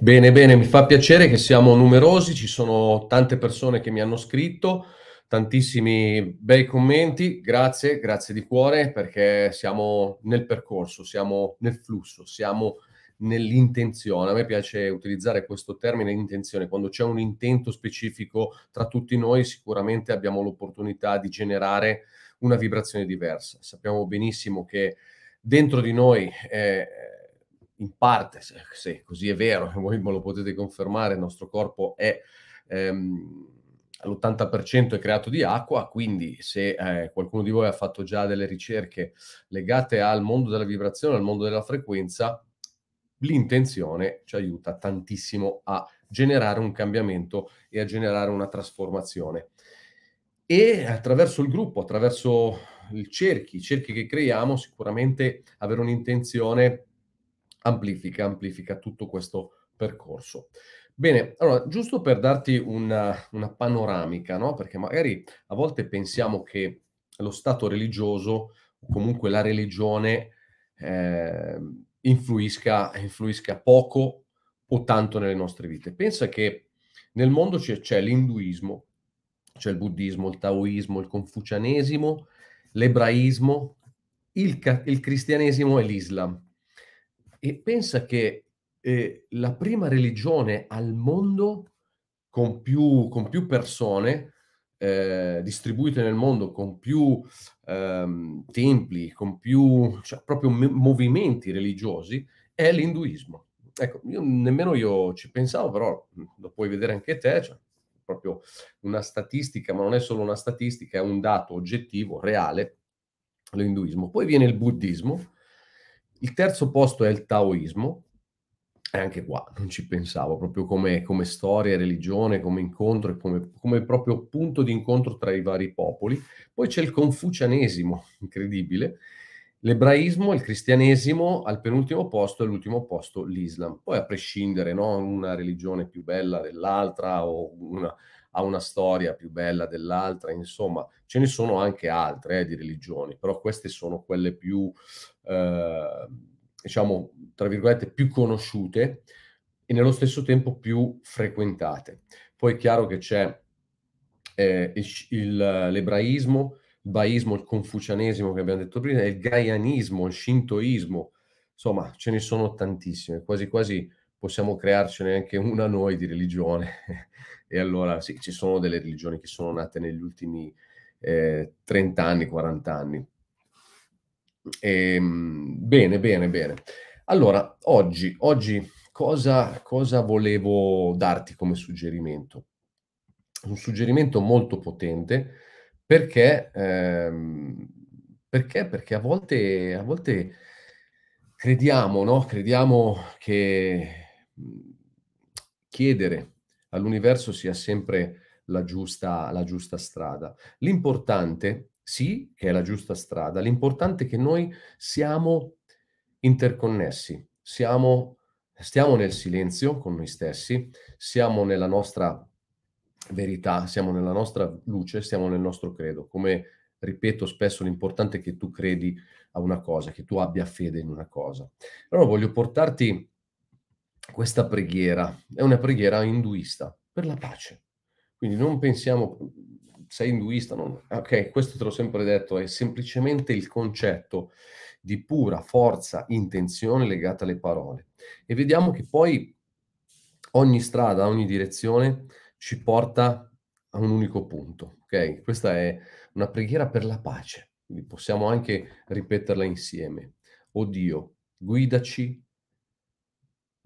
Bene, bene, mi fa piacere che siamo numerosi, ci sono tante persone che mi hanno scritto, tantissimi bei commenti, grazie, grazie di cuore perché siamo nel percorso, siamo nel flusso, siamo nell'intenzione. A me piace utilizzare questo termine intenzione, quando c'è un intento specifico tra tutti noi sicuramente abbiamo l'opportunità di generare una vibrazione diversa. Sappiamo benissimo che dentro di noi... Eh, in parte, se, se così è vero, voi me lo potete confermare, il nostro corpo è ehm, all'80% è creato di acqua, quindi se eh, qualcuno di voi ha fatto già delle ricerche legate al mondo della vibrazione, al mondo della frequenza, l'intenzione ci aiuta tantissimo a generare un cambiamento e a generare una trasformazione. E attraverso il gruppo, attraverso il cerchi, i cerchi che creiamo, sicuramente avere un'intenzione amplifica, amplifica tutto questo percorso. Bene, allora, giusto per darti una, una panoramica, no? perché magari a volte pensiamo che lo stato religioso o comunque la religione eh, influisca, influisca poco o tanto nelle nostre vite. Pensa che nel mondo c'è, c'è l'induismo, c'è il buddismo, il taoismo, il confucianesimo, l'ebraismo, il, il cristianesimo e l'islam. E pensa che eh, la prima religione al mondo con più, con più persone, eh, distribuite nel mondo, con più ehm, templi, con più cioè, proprio me- movimenti religiosi, è l'induismo. Ecco, io, nemmeno io ci pensavo, però mm, lo puoi vedere anche te, cioè, proprio una statistica, ma non è solo una statistica, è un dato oggettivo, reale, l'induismo. Poi viene il buddismo, il terzo posto è il taoismo, e anche qua non ci pensavo, proprio come, come storia, religione, come incontro e come, come, proprio punto di incontro tra i vari popoli. Poi c'è il confucianesimo, incredibile, l'ebraismo, il cristianesimo, al penultimo posto e all'ultimo posto l'Islam. Poi a prescindere, no? una religione più bella dell'altra o una ha una storia più bella dell'altra, insomma, ce ne sono anche altre eh, di religioni, però queste sono quelle più, eh, diciamo, tra virgolette, più conosciute e nello stesso tempo più frequentate. Poi è chiaro che c'è eh, il, l'ebraismo, il baismo, il confucianesimo che abbiamo detto prima, il gaianismo, il shintoismo, insomma, ce ne sono tantissime, quasi quasi possiamo crearcene anche una noi di religione e allora sì, ci sono delle religioni che sono nate negli ultimi eh, 30 anni, 40 anni. E, bene, bene, bene. Allora, oggi, oggi cosa, cosa volevo darti come suggerimento? Un suggerimento molto potente perché, ehm, perché, perché a volte, a volte crediamo, no? crediamo che chiedere all'universo sia sempre la giusta, la giusta strada. L'importante, sì, che è la giusta strada, l'importante è che noi siamo interconnessi, siamo, stiamo nel silenzio con noi stessi, siamo nella nostra verità, siamo nella nostra luce, siamo nel nostro credo. Come ripeto spesso, l'importante è che tu credi a una cosa, che tu abbia fede in una cosa. Allora voglio portarti questa preghiera. È una preghiera induista per la pace. Quindi non pensiamo, sei induista, non... ok, questo te l'ho sempre detto, è semplicemente il concetto di pura forza, intenzione legata alle parole. E vediamo che poi ogni strada, ogni direzione ci porta a un unico punto, ok? Questa è una preghiera per la pace, quindi possiamo anche ripeterla insieme. O Dio, guidaci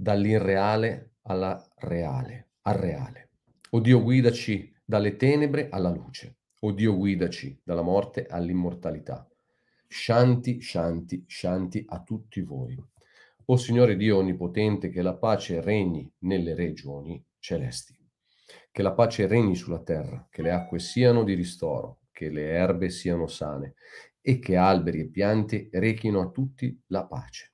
dall'irreale alla reale, al reale. O Dio guidaci dalle tenebre alla luce. O Dio guidaci dalla morte all'immortalità. Shanti, shanti, shanti a tutti voi. O Signore Dio Onnipotente, che la pace regni nelle regioni celesti. Che la pace regni sulla terra, che le acque siano di ristoro, che le erbe siano sane e che alberi e piante rechino a tutti la pace.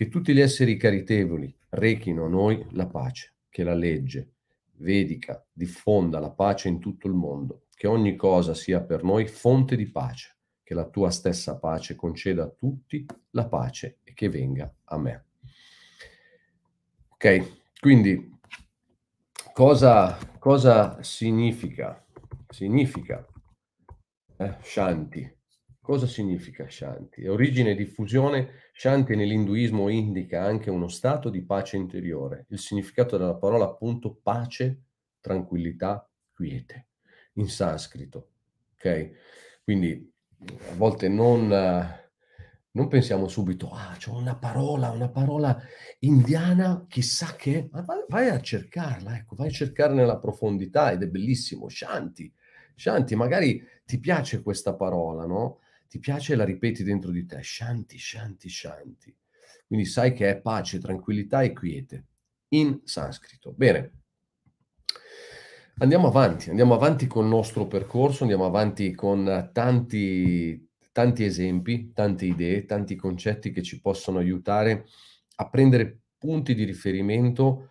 Che tutti gli esseri caritevoli, rechino a noi la pace, che la legge vedica diffonda la pace in tutto il mondo, che ogni cosa sia per noi fonte di pace, che la tua stessa pace conceda a tutti la pace e che venga a me. Ok, quindi cosa, cosa significa? Significa eh, Shanti. Cosa significa Shanti? È origine e diffusione Shanti nell'induismo indica anche uno stato di pace interiore, il significato della parola appunto pace, tranquillità, quiete, in sanscrito. Ok? Quindi a volte non, non pensiamo subito, ah, c'è una parola, una parola indiana, chissà che, ma vai a cercarla, ecco, vai a cercare nella profondità ed è bellissimo. Shanti, Shanti, magari ti piace questa parola, no? ti piace e la ripeti dentro di te, shanti, shanti, shanti. Quindi sai che è pace, tranquillità e quiete in sanscrito. Bene, andiamo avanti, andiamo avanti con il nostro percorso, andiamo avanti con eh, tanti, tanti esempi, tante idee, tanti concetti che ci possono aiutare a prendere punti di riferimento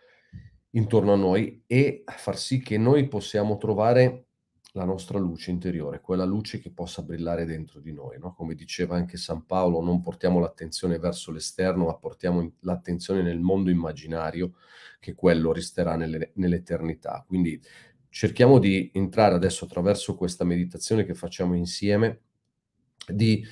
intorno a noi e a far sì che noi possiamo trovare la nostra luce interiore, quella luce che possa brillare dentro di noi. No? Come diceva anche San Paolo, non portiamo l'attenzione verso l'esterno, ma portiamo l'attenzione nel mondo immaginario, che quello resterà nelle, nell'eternità. Quindi cerchiamo di entrare adesso attraverso questa meditazione che facciamo insieme, di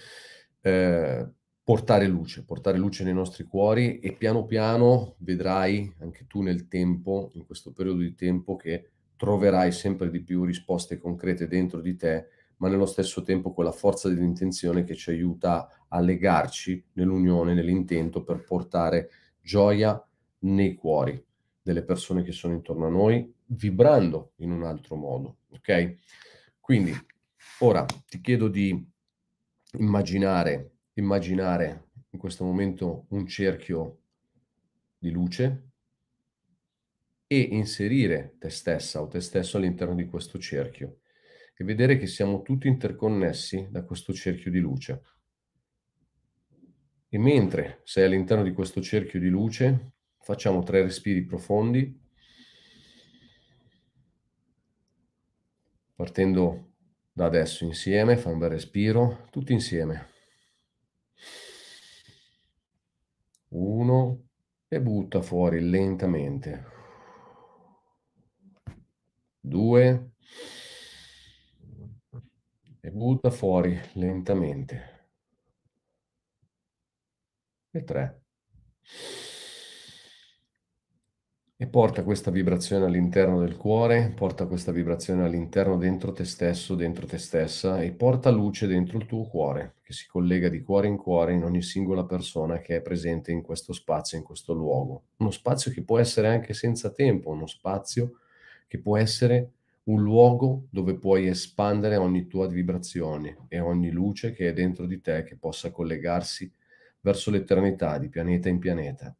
eh, portare luce, portare luce nei nostri cuori e piano piano vedrai anche tu nel tempo, in questo periodo di tempo, che troverai sempre di più risposte concrete dentro di te, ma nello stesso tempo quella forza dell'intenzione che ci aiuta a legarci nell'unione, nell'intento per portare gioia nei cuori delle persone che sono intorno a noi, vibrando in un altro modo, ok? Quindi ora ti chiedo di immaginare, immaginare in questo momento un cerchio di luce e inserire te stessa o te stesso all'interno di questo cerchio e vedere che siamo tutti interconnessi da questo cerchio di luce. E mentre sei all'interno di questo cerchio di luce, facciamo tre respiri profondi, partendo da adesso insieme, fai un bel respiro, tutti insieme. Uno e butta fuori lentamente due e butta fuori lentamente. E tre. E porta questa vibrazione all'interno del cuore, porta questa vibrazione all'interno dentro te stesso, dentro te stessa e porta luce dentro il tuo cuore che si collega di cuore in cuore in ogni singola persona che è presente in questo spazio, in questo luogo. Uno spazio che può essere anche senza tempo, uno spazio che può essere un luogo dove puoi espandere ogni tua vibrazione e ogni luce che è dentro di te che possa collegarsi verso l'eternità di pianeta in pianeta.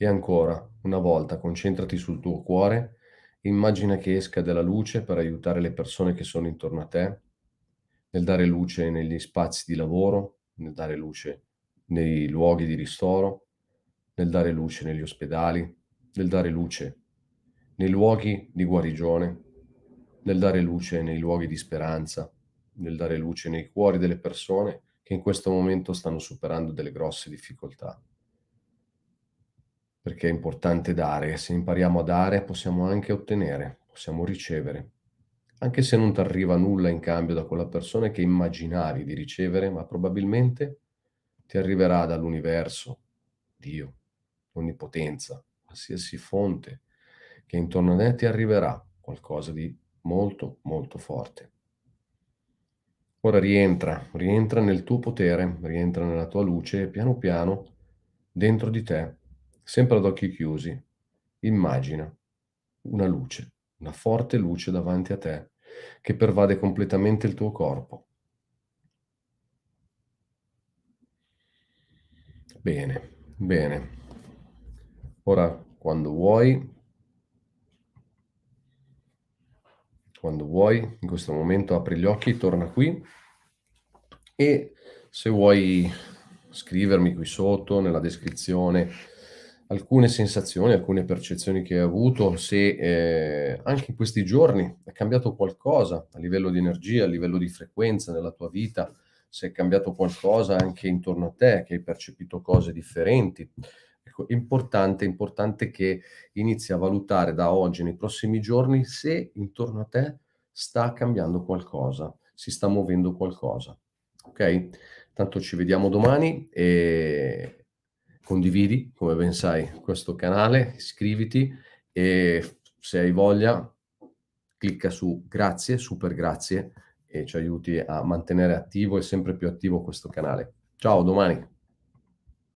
E ancora, una volta, concentrati sul tuo cuore, immagina che esca della luce per aiutare le persone che sono intorno a te, nel dare luce negli spazi di lavoro, nel dare luce nei luoghi di ristoro, nel dare luce negli ospedali, nel dare luce nei luoghi di guarigione, nel dare luce nei luoghi di speranza, nel dare luce nei cuori delle persone che in questo momento stanno superando delle grosse difficoltà. Perché è importante dare, se impariamo a dare possiamo anche ottenere, possiamo ricevere, anche se non ti arriva nulla in cambio da quella persona che immaginavi di ricevere, ma probabilmente ti arriverà dall'universo, Dio, onnipotenza, qualsiasi fonte che intorno a te ti arriverà qualcosa di molto, molto forte. Ora rientra, rientra nel tuo potere, rientra nella tua luce e piano piano dentro di te, sempre ad occhi chiusi, immagina una luce, una forte luce davanti a te che pervade completamente il tuo corpo. Bene, bene. Ora, quando vuoi, quando vuoi, in questo momento apri gli occhi, torna qui e se vuoi scrivermi qui sotto nella descrizione alcune sensazioni, alcune percezioni che hai avuto, se eh, anche in questi giorni è cambiato qualcosa a livello di energia, a livello di frequenza nella tua vita, se è cambiato qualcosa anche intorno a te, che hai percepito cose differenti, ecco, importante, importante che inizi a valutare da oggi nei prossimi giorni se intorno a te sta cambiando qualcosa, si sta muovendo qualcosa. Ok? Tanto ci vediamo domani e condividi, come ben sai, questo canale, iscriviti e se hai voglia clicca su grazie, super grazie e ci aiuti a mantenere attivo e sempre più attivo questo canale. Ciao, domani.